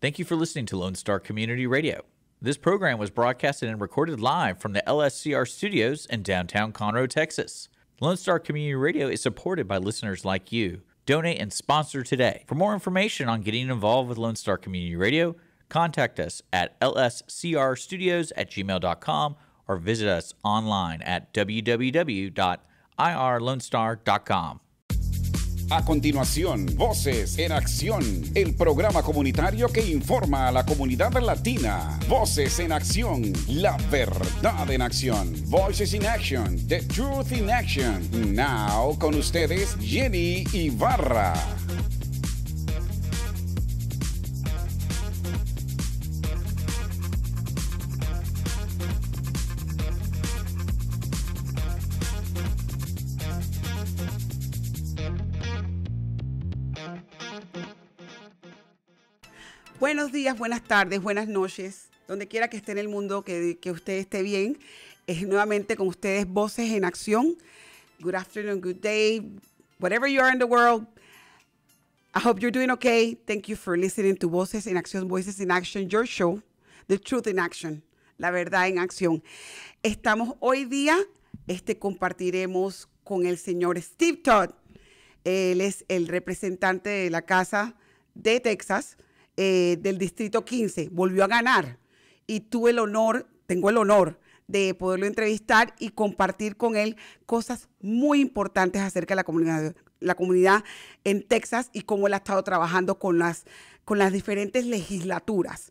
Thank you for listening to Lone Star Community Radio. This program was broadcasted and recorded live from the LSCR studios in downtown Conroe, Texas. Lone Star Community Radio is supported by listeners like you. Donate and sponsor today. For more information on getting involved with Lone Star Community Radio, contact us at lscrstudios at gmail.com or visit us online at www.irlonestar.com. A continuación, Voces en Acción, el programa comunitario que informa a la comunidad latina. Voces en Acción, la verdad en acción. Voices in Action, the truth in action. Now, con ustedes, Jenny Ibarra. Buenos días, buenas tardes, buenas noches, donde quiera que esté en el mundo, que, usted esté bien. Es nuevamente con ustedes Voces en Acción. Good afternoon, good day, whatever you are in the world. I hope you're doing okay. Thank you for listening to Voces en Acción, Voices in Action, your show, The Truth in Action, la verdad en acción. Estamos hoy día, este compartiremos con el señor Steve Todd. Él es el representante de la Casa de Texas eh, del Distrito 15, volvió a ganar y tuve el honor, tengo el honor de poderlo entrevistar y compartir con él cosas muy importantes acerca de la comunidad, la comunidad en Texas y cómo él ha estado trabajando con las con las diferentes legislaturas.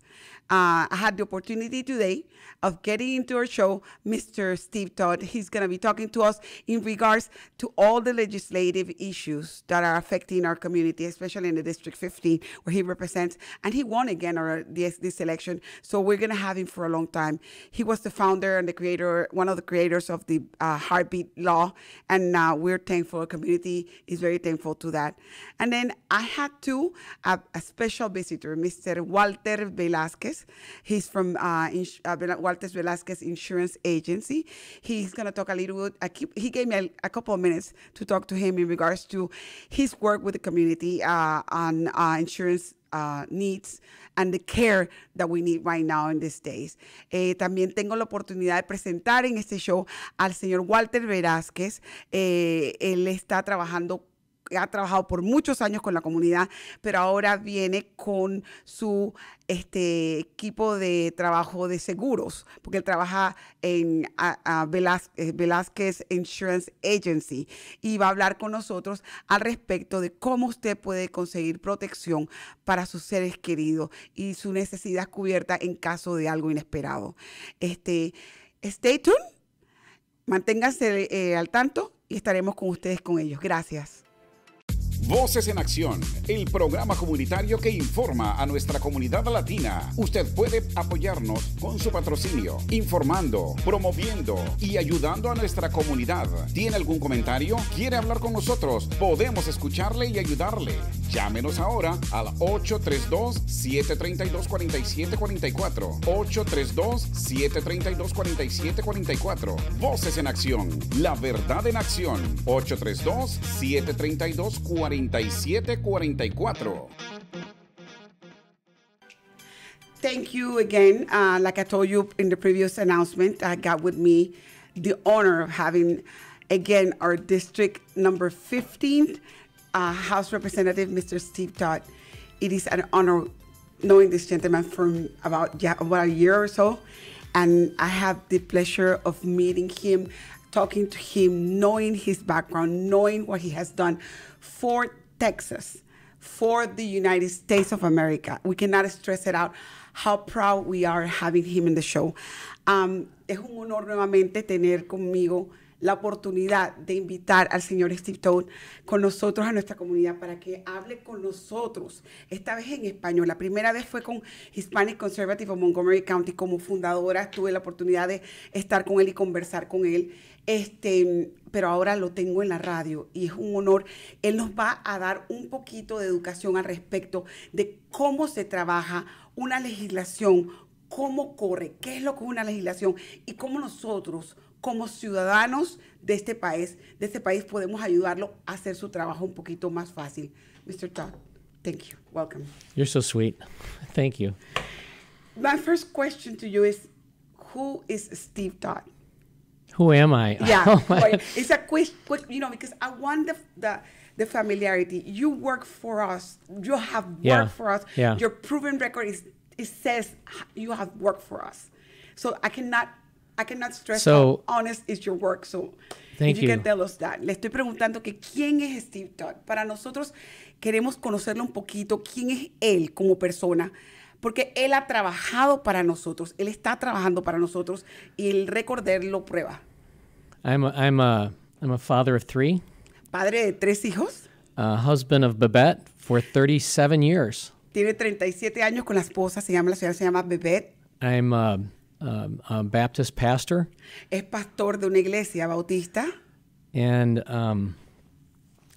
Uh, I had the opportunity today of getting into our show, Mr. Steve Todd. He's going to be talking to us in regards to all the legislative issues that are affecting our community, especially in the District 15 where he represents. And he won again or this, this election, so we're going to have him for a long time. He was the founder and the creator, one of the creators of the uh, heartbeat law, and uh, we're thankful. Our community is very thankful to that. And then I had to uh, a special special visitor, Mr. Walter Velasquez. He's from uh, uh, Walter Velasquez Insurance Agency. He's going to talk a little bit. Keep, he gave me a, a, couple of minutes to talk to him in regards to his work with the community uh, on uh, insurance Uh, needs and the care that we need right now in these days. Eh, también tengo la oportunidad de presentar en este show al señor Walter Velázquez. Eh, él está trabajando ha trabajado por muchos años con la comunidad, pero ahora viene con su este, equipo de trabajo de seguros, porque él trabaja en eh, Velázquez, Insurance Agency y va a hablar con nosotros al respecto de cómo usted puede conseguir protección para sus seres queridos y su necesidad cubierta en caso de algo inesperado. Este, stay tuned, manténgase eh, al tanto y estaremos con ustedes con ellos. Gracias. Voces en Acción, el programa comunitario que informa a nuestra comunidad latina. Usted puede apoyarnos con su patrocinio, informando, promoviendo y ayudando a nuestra comunidad. ¿Tiene algún comentario? ¿Quiere hablar con nosotros? Podemos escucharle y ayudarle. Llámenos ahora al 832-732-4744. 832-732-4744. Voces en Acción, la verdad en acción. 832-732-4744. 4744. Thank you again. Uh, like I told you in the previous announcement, I got with me the honor of having again our district number Fifteen uh, House Representative, Mr. Steve Todd. It is an honor knowing this gentleman from about yeah, about a year or so, and I have the pleasure of meeting him talking to him, knowing his background, knowing what he has done for Texas, for the United States of America. We cannot stress it out how proud we are having him in the show. Um, es un honor nuevamente tener conmigo. la oportunidad de invitar al señor Steve con nosotros a nuestra comunidad para que hable con nosotros, esta vez en español. La primera vez fue con Hispanic Conservative of Montgomery County como fundadora, tuve la oportunidad de estar con él y conversar con él. Este, pero ahora lo tengo en la radio y es un honor. Él nos va a dar un poquito de educación al respecto de cómo se trabaja una legislación, cómo corre, qué es lo que es una legislación y cómo nosotros como ciudadanos de este país, de este país podemos ayudarlo a hacer su trabajo un poquito más fácil. Mr. Todd, thank you. Welcome. You're so sweet. Thank you. My first question to you is who is Steve Todd? Who am I? Yeah. Oh it's a quick, quick, you know, because I want the, the the familiarity. You work for us. You have worked yeah, for us. Yeah. Your proven record is it says you have worked for us. So I cannot I cannot stress honest is your work. So thank you, us that. Le estoy preguntando que quién es Steve Todd. Para nosotros queremos conocerlo un poquito, quién es él como persona, porque él ha trabajado para nosotros, él está trabajando para nosotros y el recordarlo lo prueba. I'm father Padre de tres hijos. A husband 37 years. Tiene 37 años con la esposa, se llama la señora se llama Babette. I'm a, um, Baptist pastor. Es pastor de una iglesia bautista. And um,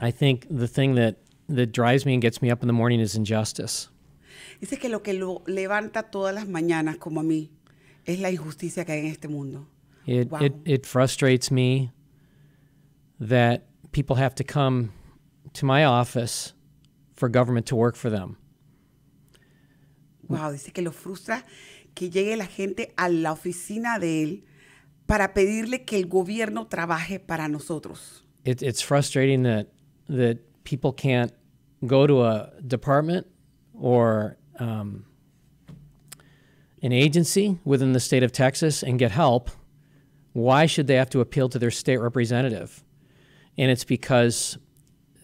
I think the thing that, that drives me and gets me up in the morning is injustice. Dice que lo que lo levanta todas las mañanas, como a mí, es la injusticia que hay en este mundo. It, wow. it, it frustrates me that people have to come to my office for government to work for them. Wow, dice que lo frustra que llegue la gente a la oficina de él para pedirle que el gobierno trabaje para nosotros. It, it's frustrating that, that people can't go to a department or um, an agency within the state of Texas and get help. Why should they have to appeal to their state representative? And it's because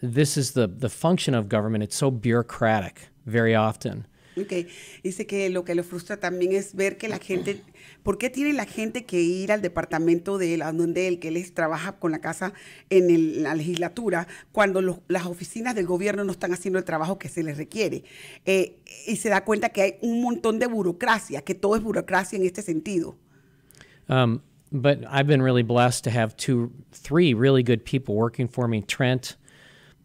this is the, the function of government. It's so bureaucratic very often Okay. Dice que lo que lo frustra también es ver que la gente, ¿por qué tiene la gente que ir al departamento de él, donde él, que les trabaja con la casa en la legislatura, cuando las oficinas del gobierno no están haciendo el trabajo que se les requiere? Eh, y se da cuenta que hay un montón de burocracia, que todo es burocracia en este sentido. Um, but I've been really blessed to have two, three really good people working for me, Trent.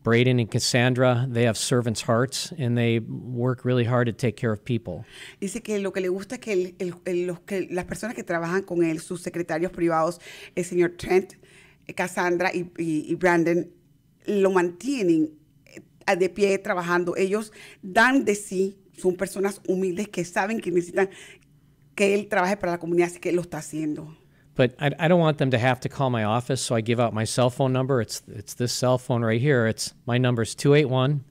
Braden and Cassandra, they have servants' hearts and they work really hard to take care of people. Dice que lo que le gusta es que, los, que las personas que trabajan con él, sus secretarios privados, el señor Trent, eh, Cassandra y, Brandon, lo mantienen eh, de pie trabajando. Ellos dan de sí, son personas humildes que saben que necesitan que él trabaje para la comunidad, así que lo está haciendo but I, I, don't want them to have to call my office. So I give out my cell phone number. It's, it's cell phone right here. It's my number 281.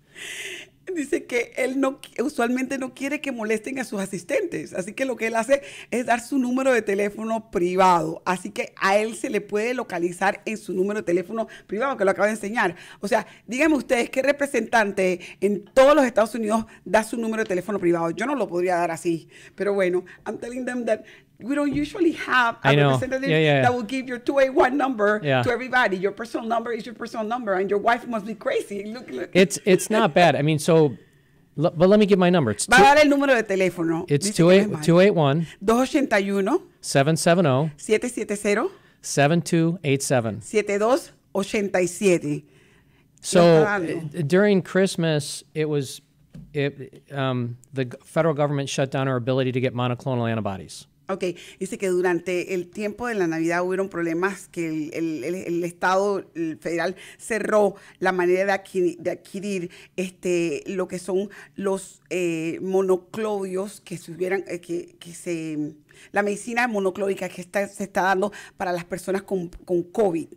Dice que él no, usualmente no quiere que molesten a sus asistentes, así que lo que él hace es dar su número de teléfono privado, así que a él se le puede localizar en su número de teléfono privado, que lo acaba de enseñar. O sea, díganme ustedes qué representante en todos los Estados Unidos da su número de teléfono privado. Yo no lo podría dar así, pero bueno, I'm telling them that we don't usually have a representative yeah, yeah. that will give your 281 number yeah. to everybody. Your personal number is your personal number, and your wife must be crazy. Look, look. It's it's not bad. I mean, so, l- but let me give my number. It's Va a 281 281 770 770 7287 7287. So eh, during Christmas, it was it, um, the federal government shut down our ability to get monoclonal antibodies. Ok, dice que durante el tiempo de la Navidad hubieron problemas que el, el, Estado federal cerró la manera de adquirir, este, lo que son los eh, monoclobios que, se eh, que, se... La medicina monoclónica que se está dando para las personas con, con COVID.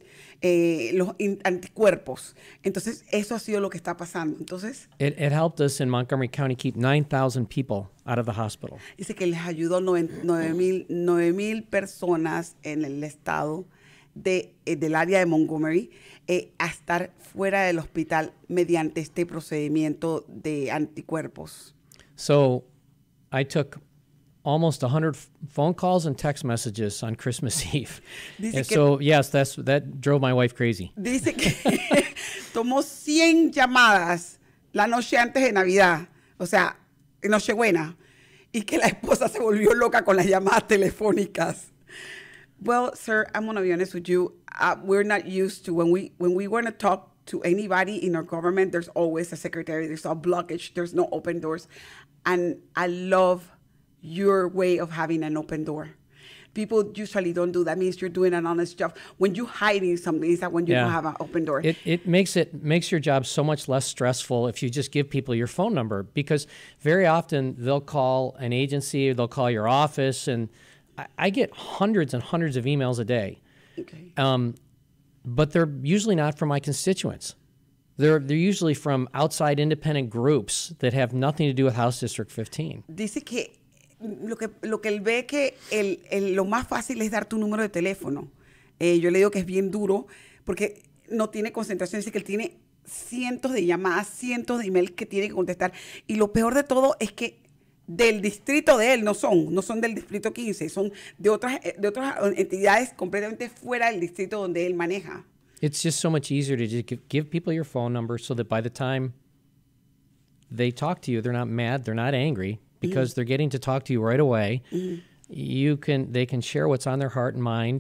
Eh, los anticuerpos. Entonces, eso ha sido lo que está pasando. Entonces, it, helped us in Montgomery County keep 9,000 people out of the hospital. Dice que les ayudó 9,000 personas en el estado de, eh, del área de Montgomery eh, a estar fuera del hospital mediante este procedimiento de anticuerpos. So, I took almost 100 phone calls and text messages on Christmas Eve. and so, yes, that's, that drove my wife crazy. Dice que tomó 100 llamadas la noche antes de Navidad, o sea, Nochebuena, y que la esposa se volvió loca con las llamadas telefónicas. Well, sir, I'm going to be honest with you. Uh, we're not used to when we when we want to talk to anybody in our government, there's always a secretary, there's a blockage, there's no open doors. And I love your way of having an open door. People usually don't do that. Means you're doing an honest job. When you're hiding something, is that when you yeah. don't have an open door? It, it makes it makes your job so much less stressful if you just give people your phone number because very often they'll call an agency or they'll call your office, and I, I get hundreds and hundreds of emails a day. Okay. Um, but they're usually not from my constituents. They're, they're usually from outside independent groups that have nothing to do with House District 15. Dice que lo que, lo que él ve que el, lo más fácil es dar tu número de teléfono. Eh, yo le digo que es bien duro porque no tiene concentración, dice que él tiene cientos de llamadas, cientos de emails que tiene que contestar. Y lo peor de todo es que del distrito de él no son, no son del distrito 15, son de otras, eh, de otras entidades completamente fuera del distrito donde él maneja. It's just so much easier to just give people your phone number so that by the time they talk to you, they're not mad, they're not angry. because mm they're getting to talk to you right away. mm You can they can share what's on their heart and mind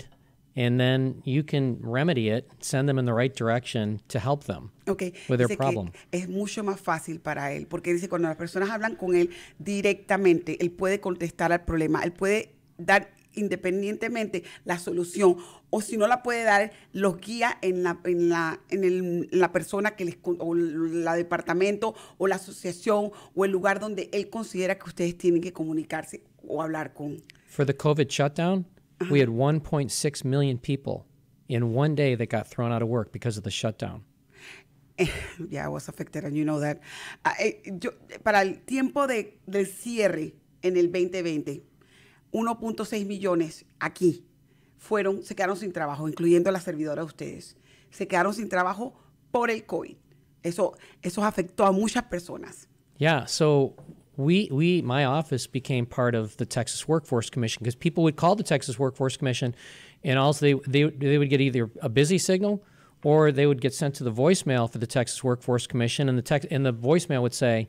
and then you can remedy it, send them in the right direction to help them okay. with their dice problem. Que es mucho más fácil para él, porque dice cuando las personas hablan con él directamente, él puede contestar al problema, él puede dar independientemente la solución o si no la puede dar, los guía en la, en la, en el, la persona que les, o la departamento o la asociación o el lugar donde él considera que ustedes tienen que comunicarse o hablar con. For the COVID shutdown, we had 1.6 million people in one day that got thrown out of work because of the shutdown. yeah, I was affected, and you know that. Ah, eh, para el tiempo de, del cierre en el 2020, 1.6 millones aquí fueron, se quedaron sin trabajo, incluyendo a la servidora de ustedes. Se quedaron sin trabajo por el COVID. Eso, eso afectó a muchas personas. Yeah, so we we my office became part of the Texas Workforce Commission because people would call the Texas Workforce Commission, and also they they would get either a busy signal or they would get sent to the voicemail for the Texas Workforce Commission, and the tex- and the voicemail would say,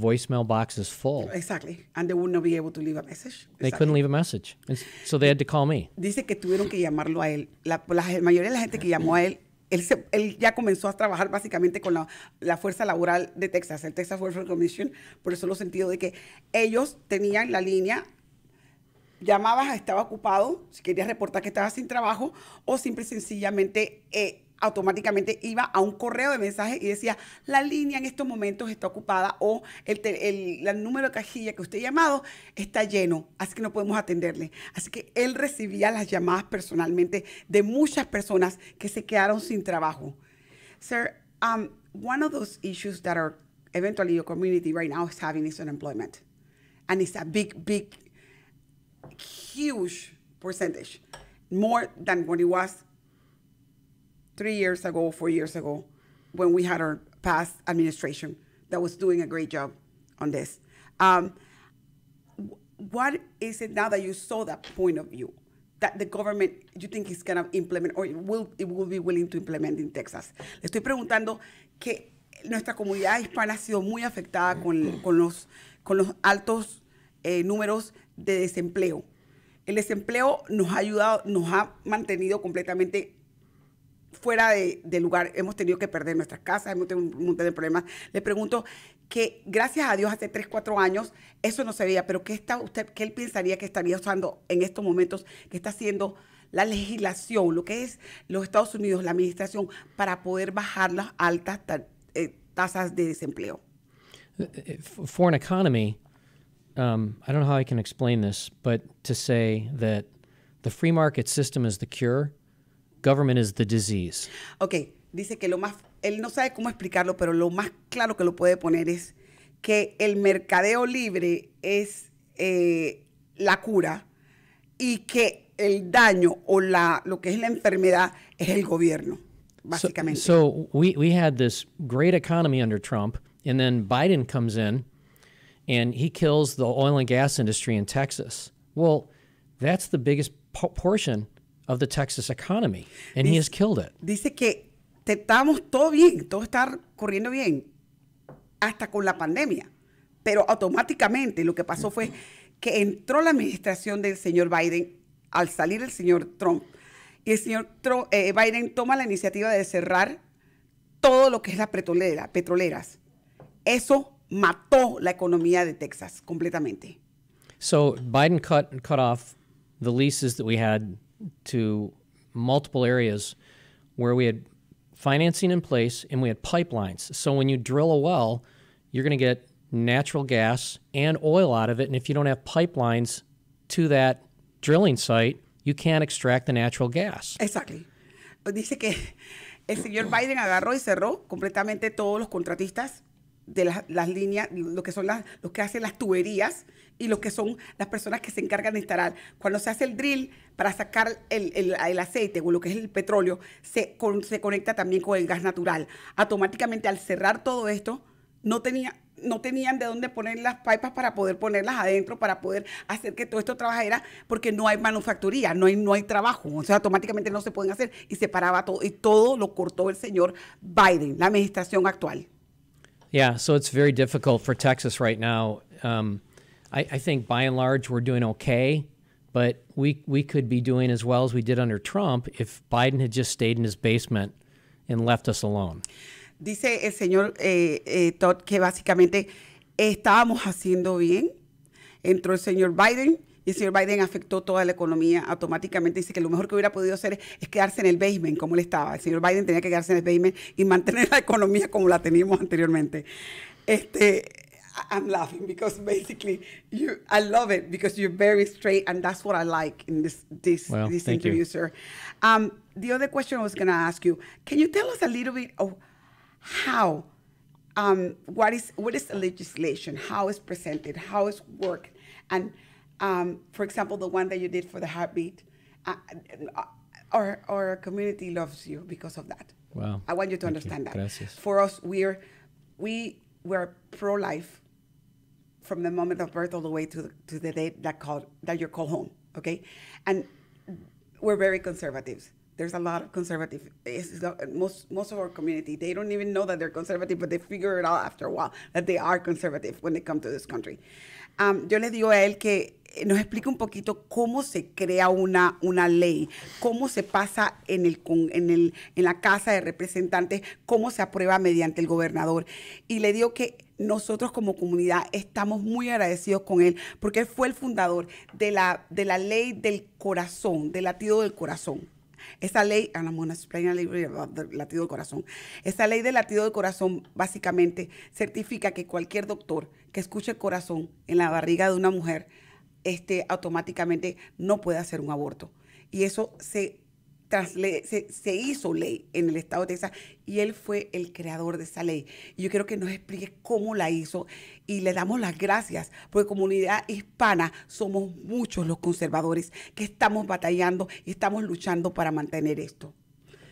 voicemail box full. Exactly. And they would not be able to leave a message. They couldn't leave a message. So they had to call me. Dice que tuvieron que llamarlo a él. La, mayoría de la gente que llamó a él, él, él ya comenzó a trabajar básicamente con la, la, fuerza laboral de Texas, el Texas Workforce Commission, por eso lo sentido de que ellos tenían la línea llamabas, estaba ocupado, si querías reportar que estabas sin trabajo, o simple sencillamente eh, automáticamente iba a un correo de mensaje y decía, la línea en estos momentos está ocupada o el, el, número de cajilla que usted ha llamado está lleno, así que no podemos atenderle. Así que él recibía las llamadas personalmente de muchas personas que se quedaron sin trabajo. Sir, um, one of those issues that are eventually your community right now is having is unemployment. And it's a big, big, huge percentage, more than what it was three years ago, four years ago, when we had our past administration that was doing a great job on this. Um, what is it now that you saw that point of view that the government you think is going to implement or will, it will be willing to implement in Texas? Le estoy preguntando que nuestra comunidad hispana ha sido muy afectada con, con los, con los altos eh, números de desempleo. El desempleo nos ha ayudado, nos ha mantenido completamente fuera de, lugar, hemos tenido que perder nuestras casas, hemos tenido un montón de problemas. Le pregunto que gracias a Dios hace 3, 4 años eso no se veía, pero ¿qué, está usted, qué él pensaría que estaría usando en estos momentos, que está haciendo la legislación, lo que es los Estados Unidos, la administración, para poder bajar las altas eh, tasas de desempleo? Eh, eh, for economy, um, I don't know how I can explain this, but to say that the free market system is the cure Government is the disease. Ok, dice que lo más, él no sabe cómo explicarlo, pero lo más claro que lo puede poner es que el mercadeo libre es eh, la cura y que el daño o la, lo que es la enfermedad es el gobierno, básicamente. So, so we, we had this great economy under Trump, and then Biden comes in and he kills the oil and gas industry in Texas. Well, that's the biggest portion of the Texas economy, and dice, he has killed it. Dice que estamos todo bien, todo está corriendo bien, hasta con la pandemia. Pero automáticamente lo que pasó fue que entró la administración del señor Biden al salir el señor Trump. Y el señor eh, Biden toma la iniciativa de cerrar todo lo que es las petrolera, petroleras. Eso mató la economía de Texas completamente. So Biden cut, cut off the leases that we had to multiple areas where we had financing in place and we had pipelines. So when you drill a well, you're going to get natural gas and oil out of it. And if you don't have pipelines to that drilling site, you can't extract the natural gas. Exactly. Dice que el señor Biden agarró y cerró completamente todos los contratistas de las, las, líneas, lo que son las, los que hacen las tuberías y lo que son las personas que se encargan de instalar. Cuando se hace el drill para sacar el, aceite o lo que es el petróleo, se, se conecta también con el gas natural. Automáticamente al cerrar todo esto, no tenía no tenían de dónde poner las pipas para poder ponerlas adentro, para poder hacer que todo esto trabajara, porque no hay manufacturía, no hay, no hay trabajo. O sea, automáticamente no se pueden hacer y se paraba todo. Y todo lo cortó el señor Biden, la administración actual. Yeah, so it's very difficult for Texas right now. Um, I, I, think by and large we're doing okay, but we we could be doing as well as we did under Trump if Biden had just stayed in his basement and left us alone. Dice el señor eh, eh, Todd que básicamente estábamos haciendo bien. Entró el señor Biden, el señor Biden afectó toda la economía automáticamente. Dice que lo mejor que hubiera podido hacer es quedarse en el basement como él estaba. El señor Biden tenía que quedarse en el basement y mantener la economía como la teníamos anteriormente. Este, I'm laughing because basically you I love it because you're very straight and that's what I like in this this this interview, sir. Um, the other question I was going to ask you, can you tell us a little bit of how um, what is what is the legislation, how it's presented, how it's worked, and Um, for example, the one that you did for the heartbeat, uh, our, our community loves you because of that. Wow. I want you to Thank understand you. that. Gracias. For us, we're, we were pro-life from the moment of birth all the way to, the, to the day that, called, that you're called home, okay? And we're very conservatives there's a lot of conservative most most of our community they don't even know that they're conservative but they figure it out after a while that they are conservative when they come to this country yo le digo a él que eh, nos explica un poquito cómo se crea una, una ley, cómo se pasa en, en, la Casa de Representantes, cómo se aprueba mediante el gobernador. Y le digo que nosotros como comunidad estamos muy agradecidos con él, porque fue el fundador de la ley del corazón, del latido del corazón. Esa ley, ah, ah, latido de corazón. Esa ley del latido de corazón básicamente certifica que cualquier doctor que escuche el corazón en la barriga de una mujer, este, automáticamente no puede hacer un aborto. Y eso se se, se, hizo ley en el estado de Texas y él fue el creador de esa ley. yo quiero que nos explique cómo la hizo y le damos las gracias, porque comunidad hispana somos muchos los conservadores que estamos batallando y estamos luchando para mantener esto.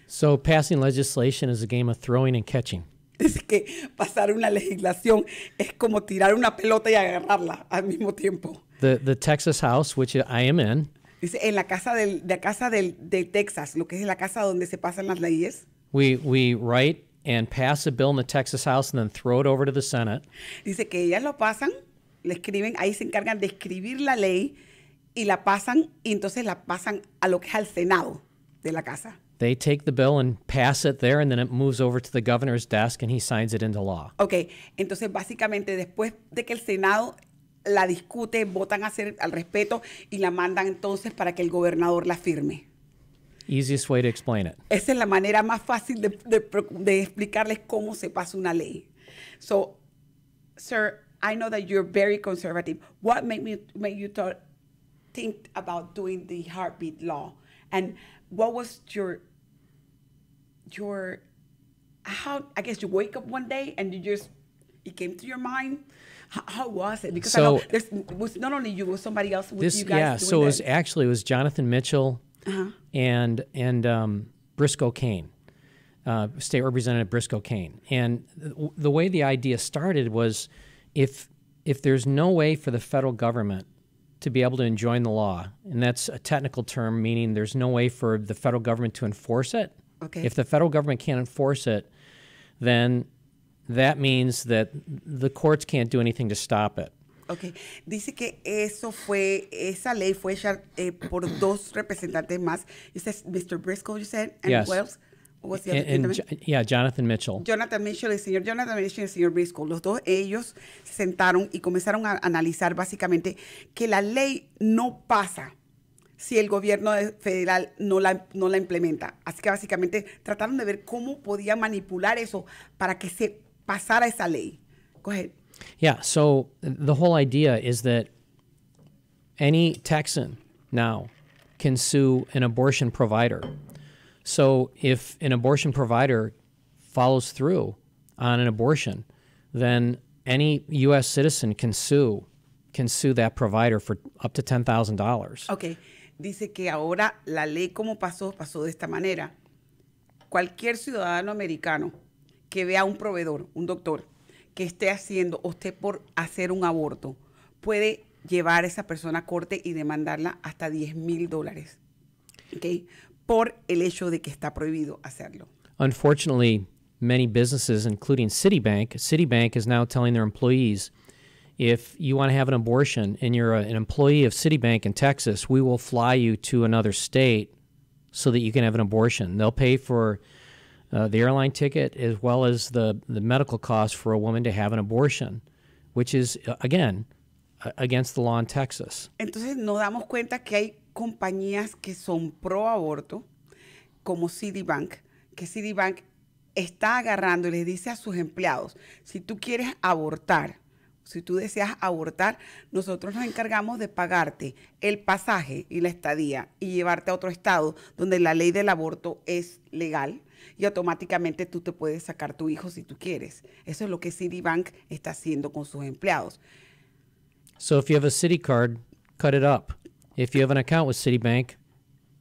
So passing legislation is a game of throwing and catching. Es que pasar una legislación es como tirar una pelota y agarrarla al mismo tiempo. The, the Texas House, which I am in, Dice, en la casa del, de casa del, de Texas, lo que es la casa donde se pasan las leyes. We, we write and pass a bill in the Texas House and then throw it over to the Senate. Dice que ellas lo pasan, le escriben, ahí se encargan de escribir la ley y la pasan y entonces la pasan a lo que es el Senado de la casa. They take the bill and pass it there and then it moves over to the governor's desk and he signs it into law. Okay, entonces básicamente después de que el Senado la discute, votan a hacer al respeto y la mandan entonces para que el gobernador la firme. Easiest way to explain it. Esa es la manera más fácil de, de, explicarles cómo se pasa una ley. So, sir, I know that you're very conservative. What made me made you thought, think about doing the heartbeat law? And what was your your how I guess you wake up one day and you just it came to your mind How, how was it? Because so, I know was not only you, was somebody else with this, you guys. Yeah, so it was that. actually it was Jonathan Mitchell uh-huh. and and um, Briscoe Kane, uh, State Representative Briscoe Kane. And th- the way the idea started was, if if there's no way for the federal government to be able to enjoin the law, and that's a technical term meaning there's no way for the federal government to enforce it. Okay. If the federal government can't enforce it, then that means that the courts can't do anything to stop it. Okay. Dice que eso fue, esa ley fue hecha eh, por dos representantes más. You Mr. Briscoe, you said, and Wells. Was the yeah, Jonathan Mitchell. Jonathan Mitchell, el señor Jonathan Mitchell y el señor Briscoe. Los dos, ellos se sentaron y comenzaron a analizar básicamente que la ley no pasa si el gobierno federal no la, no la implementa. Así que básicamente trataron de ver cómo podía manipular eso para que se pasara esa ley. Go ahead. Yeah, so the whole idea is that any Texan now can sue an abortion provider. So if an abortion provider follows through on an abortion, then any U.S. citizen can sue can sue that provider for up to ten thousand dollars. Okay, dice que ahora la ley como pasó pasó de esta manera. Cualquier ciudadano americano que vea un proveedor, un doctor, que esté haciendo o esté por hacer un aborto, puede llevar a esa persona a corte y demandarla hasta 10 mil dólares. Okay? Por el hecho de que está prohibido hacerlo. Unfortunately, many businesses, including Citibank, Citibank is now telling their employees, if you want to have an abortion and you're an employee of Citibank in Texas, we will fly you to another state so that you can have an abortion. They'll pay for Uh, the airline ticket, as well as the, the medical costs for a woman to have an abortion, which is, uh, again, against the law in Texas. Entonces nos damos cuenta que hay compañías que son pro aborto, como Citibank, que Citibank está agarrando y les dice a sus empleados, si tú quieres abortar, si tú deseas abortar, nosotros nos encargamos de pagarte el pasaje y la estadía y llevarte a otro estado donde la ley del aborto es legal y automáticamente tú te puedes sacar tu hijo si tú quieres. Eso es lo que Citibank está haciendo con sus empleados. So if you have a Citi card, cut it up. If you have an account with Citibank,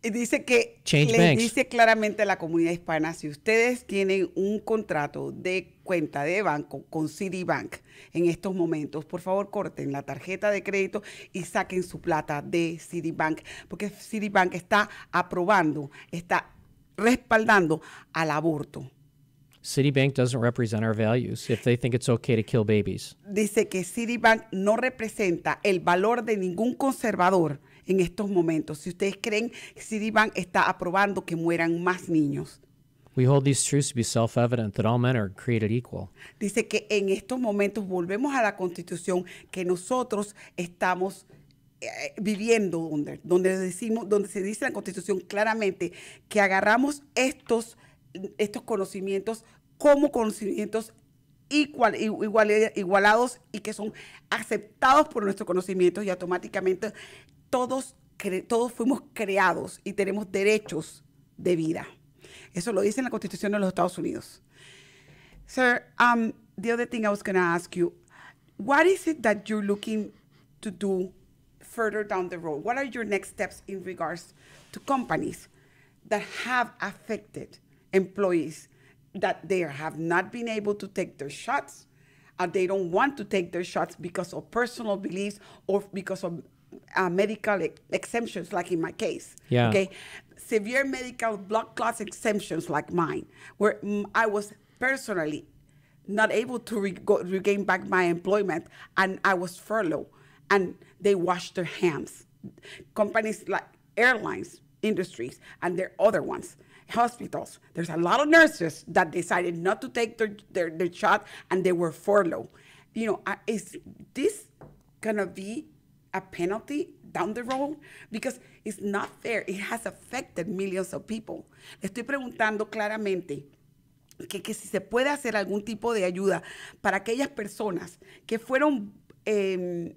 dice que Change banks. dice claramente a la comunidad hispana si ustedes tienen un contrato de cuenta de banco con Citibank en estos momentos, por favor corten la tarjeta de crédito y saquen su plata de Citibank, porque Citibank está aprobando, está respaldando al aborto. Citibank doesn't represent our values if they think it's okay to kill Dice que Citibank no representa el valor de ningún conservador en estos momentos. Si ustedes creen, Citibank está aprobando que mueran más niños. Dice que en estos momentos volvemos a la Constitución que nosotros estamos eh, viviendo donde donde decimos, donde se dice en la Constitución claramente que agarramos estos, estos conocimientos como conocimientos Igual, igualados y que son aceptados por nuestro conocimiento y automáticamente todos, todos fuimos creados y tenemos derechos de vida. Eso lo dice en la Constitución de los Estados Unidos. Sir, um, the other thing I was going to ask you, what is it that you're looking to do further down the road? What are your next steps in regards to companies that have affected employees that they have not been able to take their shots? and they don't want to take their shots because of personal beliefs or because of uh, medical exemptions, like in my case. Yeah. Okay. Severe medical blood clots exemptions, like mine, where mm, I was personally not able to re regain back my employment and I was furloughed. And they wash their hands. Companies like airlines, industries, and their other ones, hospitals. There's a lot of nurses that decided not to take their, their, their shot and they were furloughed. You know, is this going to be a penalty down the road? Because it's not fair. It has affected millions of people. estoy preguntando claramente. Que, que, si se puede hacer algún tipo de ayuda para aquellas personas que fueron eh,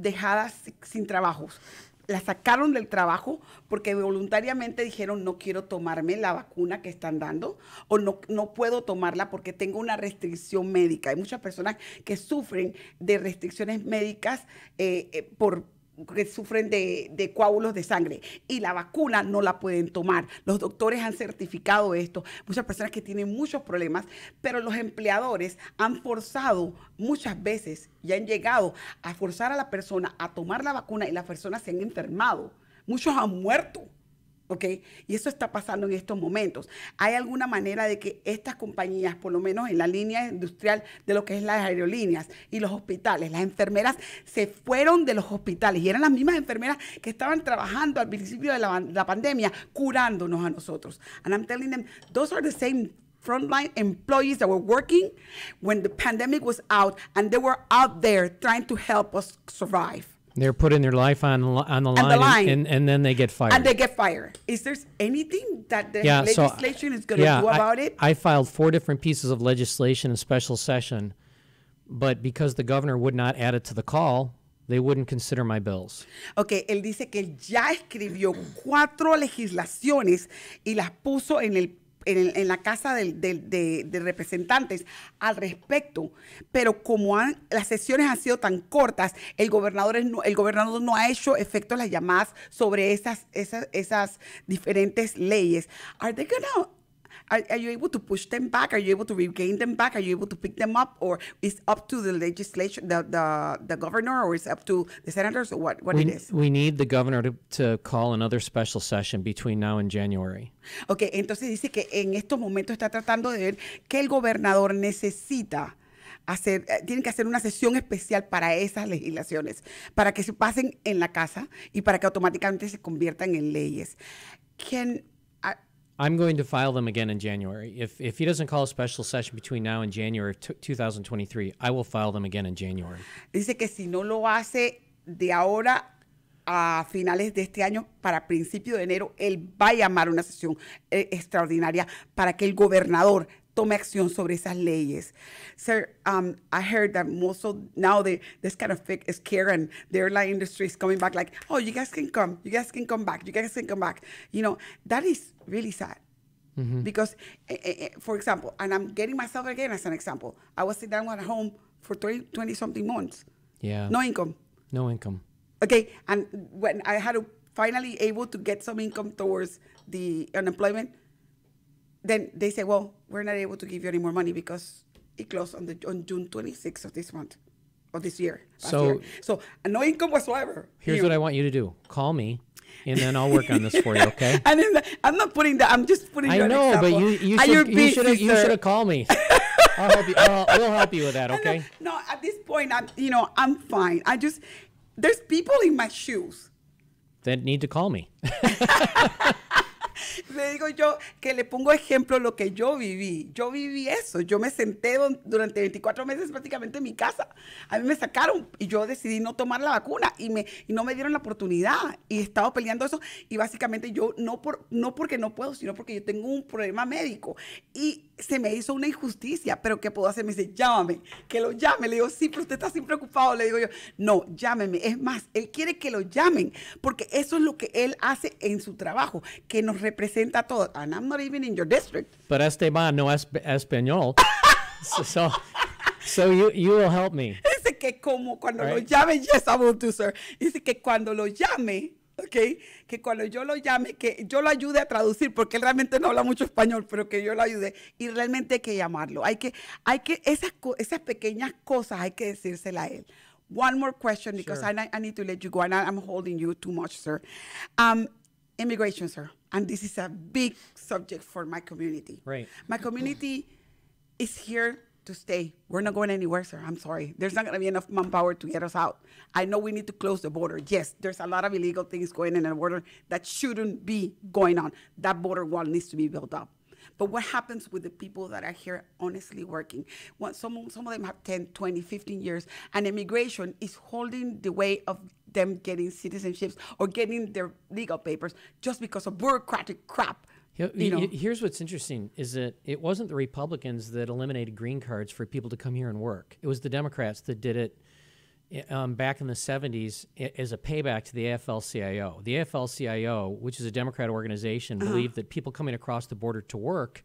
dejadas sin trabajos. La sacaron del trabajo porque voluntariamente dijeron no quiero tomarme la vacuna que están dando o no, no puedo tomarla porque tengo una restricción médica. Hay muchas personas que sufren de restricciones médicas eh, eh, por que sufren de, de, coágulos de sangre y la vacuna no la pueden tomar. Los doctores han certificado esto. Muchas personas que tienen muchos problemas, pero los empleadores han forzado muchas veces y han llegado a forzar a la persona a tomar la vacuna y las personas se han enfermado. Muchos han muerto ¿ok? Y eso está pasando en estos momentos. ¿Hay alguna manera de que estas compañías, por lo menos en la línea industrial de lo que es las aerolíneas y los hospitales, las enfermeras se fueron de los hospitales y eran las mismas enfermeras que estaban trabajando al principio de la, pandemia curándonos a nosotros? And I'm telling them, those are the same frontline employees that were working when the pandemic was out and they were out there trying to help us survive. They're putting their life on on the line, the line. And, and, and, then they get fired. And they get fired. Is there anything that the yeah, legislation so, is going to yeah, do about I, it? I filed four different pieces of legislation in special session, but because the governor would not add it to the call, they wouldn't consider my bills. Okay, él dice que él ya escribió cuatro legislaciones y las puso en el en, la Casa de, Representantes al respecto, pero como las sesiones han sido tan cortas, el gobernador, el gobernador no ha hecho efecto las llamadas sobre esas, esas, esas diferentes leyes. Are they Are, you able to push them back? Are you able to regain them back? Are you able to pick them up? Or is up to the legislation, the, the, governor, or is up to the senators, or what, what it is? We need the governor to, to call another special session between now and January. Okay, entonces dice que en estos momentos está tratando de ver que el gobernador necesita hacer, eh, tienen que hacer una sesión especial para esas legislaciones, para que se pasen en la casa y para que automáticamente se conviertan en leyes. Can I'm going to file them again in January. If, if he doesn't call a special session between now and January of 2023, I will file them again in January. Dice que si no lo hace de ahora a finales de este año, para principio de enero, él va a llamar una sesión eh, extraordinaria para que el gobernador tome acción sobre esas leyes. Sir, um, I heard that most of now they, this kind of fake is and The airline industry is coming back like, oh, you guys can come. You guys can come back. You guys can come back. You know, that is really sad. Mm -hmm. Because, eh, eh, eh, for example, and I'm getting myself again as an example. I was sitting down at home for 20, 20 something months. Yeah. No income. No income. Okay. And when I had to finally able to get some income towards the unemployment, then they say, well, we're not able to give you any more money because it closed on the on June 26th of this month, of this year. So, year. so no income whatsoever. Here's here. what I want you to do: call me, and then I'll work on this for you. Okay? and then I'm not putting that. I'm just putting. I know, but you you should you should you should have called me. I'll help you. I'll, we'll help you with that. Okay? No, no, at this point, I'm you know I'm fine. I just there's people in my shoes that need to call me. Le digo yo que le pongo ejemplo lo que yo viví. Yo viví eso. Yo me senté durante 24 meses prácticamente en mi casa. A mí me sacaron y yo decidí no tomar la vacuna y, me, no me dieron la oportunidad. Y estaba peleando eso. Y básicamente yo, no, por, no porque no puedo, sino porque yo tengo un problema médico. Y se me hizo una injusticia, pero ¿qué puedo hacer? Me dice, llámame, que lo llame. Le digo, sí, pero usted está así preocupado. Le digo yo, no, llámeme. Es más, él quiere que lo llamen, porque eso es lo que él hace en su trabajo, que nos representa a todos. And I'm not even in your district. But Esteban no es español. so, so, you, you will help me. Dice que como cuando lo llame, yes, I will do, sir. Dice que cuando lo llame, Okay. Que cuando yo lo llame, que yo lo ayude a traducir, porque él realmente no habla mucho español, pero que yo lo ayude. Y realmente hay que llamarlo. Hay que, hay que, esas, esas pequeñas cosas hay que decírselas a él. One more question, because I, I, need to let you go, and I'm holding you too much, sir. Um, immigration, sir. And this is a big subject for my community. Right. My community is here to stay. We're not going anywhere, sir. I'm sorry. There's not going to be enough manpower to get us out. I know we need to close the border. Yes, there's a lot of illegal things going in the border that shouldn't be going on. That border wall needs to be built up. But what happens with the people that are here honestly working? Well, some, some of them have 10, 20, 15 years, and immigration is holding the way of them getting citizenships or getting their legal papers just because of bureaucratic crap. You, know? Here's what's interesting is that it wasn't the Republicans that eliminated green cards for people to come here and work. It was the Democrats that did it eh, um, back in the 70s eh, as a payback to the AFL-CIO. The AFL-CIO, which is a Democrat organization, uh-huh. believed uh-huh. that people coming across the border to work